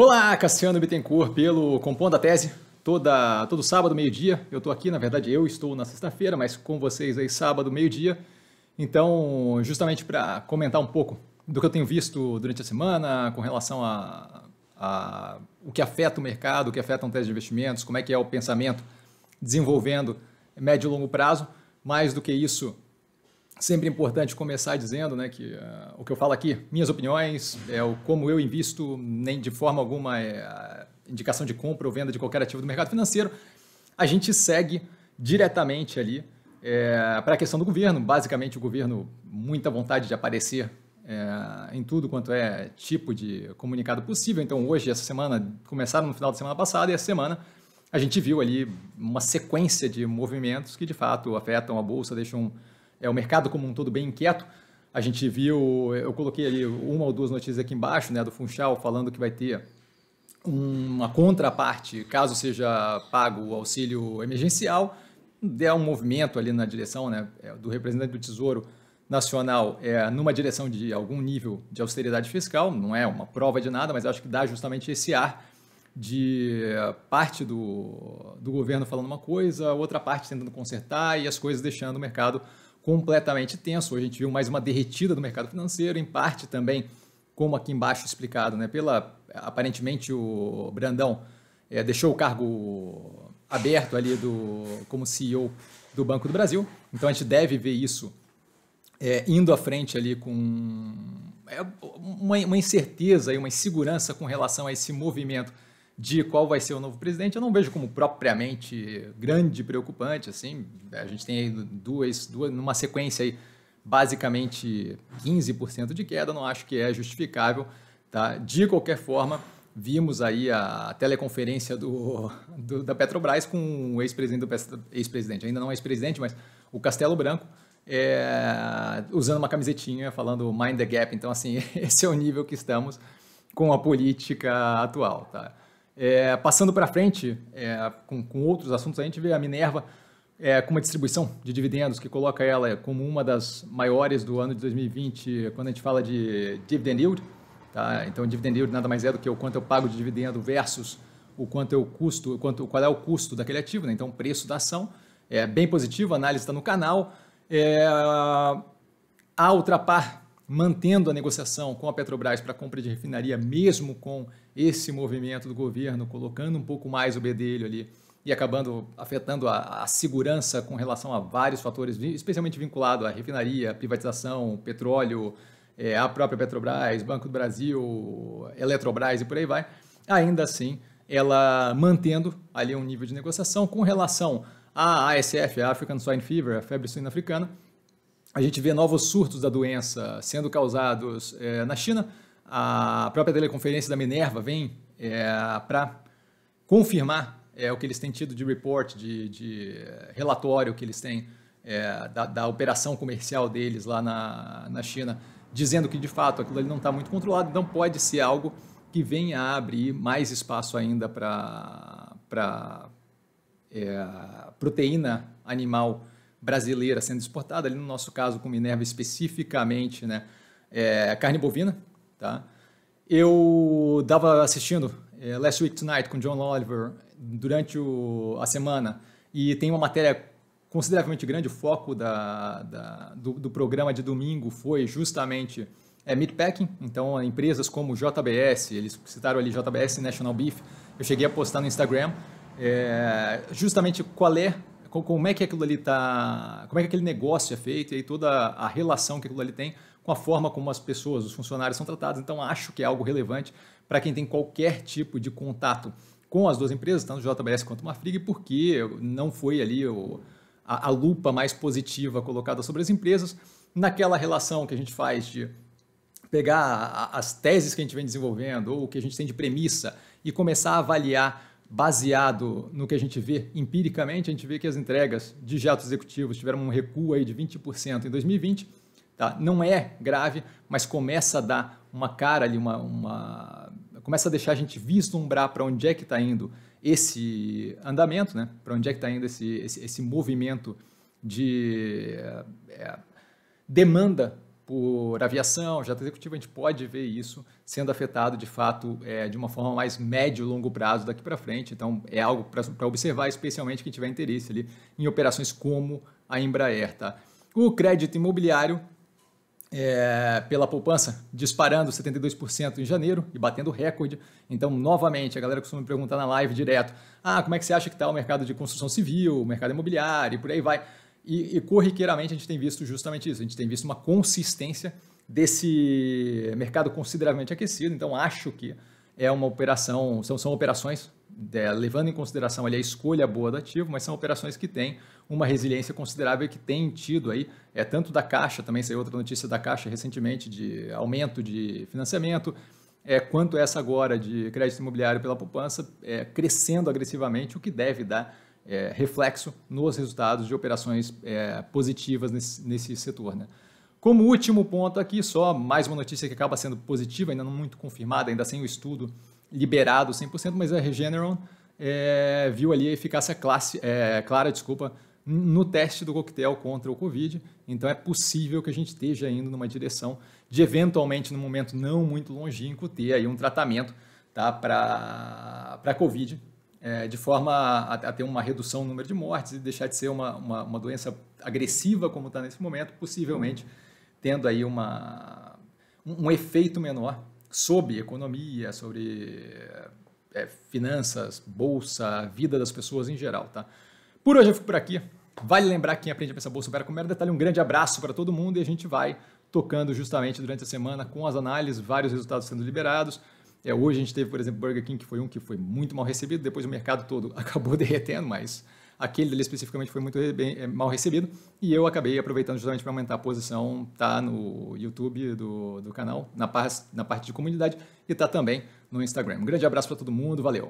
Olá, Cassiano Bittencourt pelo Compondo a Tese. Toda, todo sábado, meio-dia, eu estou aqui, na verdade eu estou na sexta-feira, mas com vocês aí sábado, meio-dia. Então, justamente para comentar um pouco do que eu tenho visto durante a semana com relação a, a o que afeta o mercado, o que afeta um tese de investimentos, como é que é o pensamento desenvolvendo médio e longo prazo. Mais do que isso, Sempre importante começar dizendo né, que uh, o que eu falo aqui, minhas opiniões, é o como eu invisto, nem de forma alguma é indicação de compra ou venda de qualquer ativo do mercado financeiro. A gente segue diretamente ali é, para a questão do governo. Basicamente, o governo, muita vontade de aparecer é, em tudo quanto é tipo de comunicado possível. Então, hoje, essa semana, começaram no final da semana passada e essa semana a gente viu ali uma sequência de movimentos que de fato afetam a bolsa, deixam é o mercado como um todo bem inquieto. A gente viu, eu coloquei ali uma ou duas notícias aqui embaixo, né, do Funchal falando que vai ter uma contraparte, caso seja pago o auxílio emergencial, der um movimento ali na direção né, é, do representante do Tesouro Nacional é, numa direção de algum nível de austeridade fiscal, não é uma prova de nada, mas acho que dá justamente esse ar de parte do, do governo falando uma coisa, outra parte tentando consertar e as coisas deixando o mercado completamente tenso. a gente viu mais uma derretida do mercado financeiro, em parte também, como aqui embaixo explicado, né, pela aparentemente o Brandão é, deixou o cargo aberto ali do como CEO do Banco do Brasil. Então a gente deve ver isso é, indo à frente ali com é, uma, uma incerteza e uma insegurança com relação a esse movimento de qual vai ser o novo presidente, eu não vejo como propriamente grande preocupante, assim, a gente tem aí duas, duas numa sequência aí, basicamente 15% de queda, não acho que é justificável, tá? De qualquer forma, vimos aí a teleconferência do, do da Petrobras com o ex-presidente, ex-presidente, ainda não ex-presidente, mas o Castelo Branco, é, usando uma camisetinha, falando Mind the Gap, então assim, esse é o nível que estamos com a política atual, tá? É, passando para frente, é, com, com, outros assuntos, a gente vê a Minerva é, com uma distribuição de dividendos que coloca ela como uma das maiores do ano de 2020 quando a gente fala de dividend yield. Tá? Então, dividend yield nada mais é do que o quanto eu pago de dividendo versus o quanto eu custo, quanto, qual é o custo daquele ativo, né? então o preço da ação. É bem positivo, a análise está no canal. É, a Ultrapar mantendo a negociação com a Petrobras para compra de refinaria, mesmo com esse movimento do governo, colocando um pouco mais o bedelho ali e acabando afetando a, a segurança com relação a vários fatores, especialmente vinculado à refinaria, privatização, petróleo, é, eh, a própria Petrobras, Banco do Brasil, Eletrobras e por aí vai, ainda assim ela mantendo ali um nível de negociação com relação à ASF, a African Swine Fever, a febre suína africana, a gente vê novos surtos da doença sendo causados é, na China, a própria teleconferência da Minerva vem é, para confirmar é, o que eles têm tido de report, de, de relatório que eles têm é, da, da, operação comercial deles lá na, na China, dizendo que de fato aquilo ali não está muito controlado, então pode ser algo que venha a abrir mais espaço ainda para é, proteína animal brasileira sendo exportada, ali no nosso caso com Minerva especificamente, né? É, carne bovina, Tá? Eu estava assistindo é, Last Week Tonight com John Oliver durante o, a semana e tem uma matéria consideravelmente grande. O foco da, da, do, do, programa de domingo foi justamente é, meatpacking. Então, empresas como JBS, eles citaram ali JBS National Beef. Eu cheguei a postar no Instagram é, justamente qual é como é que aquilo ali está, como é que aquele negócio é feito e toda a relação que aquilo ali tem com a forma como as pessoas, os funcionários são tratados. Então, acho que é algo relevante para quem tem qualquer tipo de contato com as duas empresas, tanto o JBS quanto Marfrig, porque não foi ali o, a, a lupa mais positiva colocada sobre as empresas naquela relação que a gente faz de pegar as teses que a gente vem desenvolvendo ou o que a gente tem de premissa e começar a avaliar baseado no que a gente vê empiricamente, a gente vê que as entregas de jatos executivos tiveram um recuo aí de 20% em 2020. Tá? Não é grave, mas começa a dar uma cara ali, uma, uma... começa a deixar a gente vislumbrar para onde é que está indo esse andamento, né? para onde é que está indo esse, esse, esse, movimento de é, demanda por aviação, jato executivo, a gente pode ver isso sendo afetado de fato é, de uma forma mais médio e longo prazo daqui para frente. Então é algo para observar, especialmente quem tiver interesse ali em operações como a Embraer. Tá? O crédito imobiliário é, pela poupança, disparando 72% em janeiro e batendo recorde. Então, novamente, a galera costuma me perguntar na live direto: ah, como é que você acha que está o mercado de construção civil, o mercado imobiliário e por aí vai. E, e corriqueiramente a gente tem visto justamente isso, a gente tem visto uma consistência desse mercado consideravelmente aquecido, então acho que é uma operação, são, são operações, é, levando em consideração ali, a escolha boa do ativo, mas são operações que têm uma resiliência considerável que tem tido aí, é tanto da Caixa, também saiu outra notícia da Caixa recentemente de aumento de financiamento, é, quanto essa agora de crédito imobiliário pela poupança, é, crescendo agressivamente, o que deve dar é, reflexo nos resultados de operações é, positivas nesse, nesse setor. Né? Como último ponto aqui, só mais uma notícia que acaba sendo positiva, ainda não muito confirmada, ainda sem o estudo liberado 100%, mas a Regeneron é, viu ali a eficácia classe, é, clara desculpa, no teste do coquetel contra o Covid. Então é possível que a gente esteja indo numa direção de eventualmente, num momento não muito longínquo, ter aí um tratamento tá, para a Covid é, de forma a, a, ter uma redução no número de mortes e deixar de ser uma, uma, uma doença agressiva como está nesse momento, possivelmente tendo aí uma, um, um efeito menor sobre economia, sobre é, finanças, bolsa, vida das pessoas em geral, tá? Por hoje eu fico por aqui. Vale lembrar que quem aprende a pensar bolsa opera com mero detalhe. Um grande abraço para todo mundo e a gente vai tocando justamente durante a semana com as análises, vários resultados sendo liberados. É, hoje a gente teve, por exemplo, Burger King, que foi um que foi muito mal recebido, depois o mercado todo acabou derretendo, mas aquele dele especificamente foi muito bem, é, mal recebido, e eu acabei aproveitando justamente para aumentar a posição, tá no YouTube do, do canal, na, par, na parte de comunidade, e tá também no Instagram. Um grande abraço para todo mundo, valeu!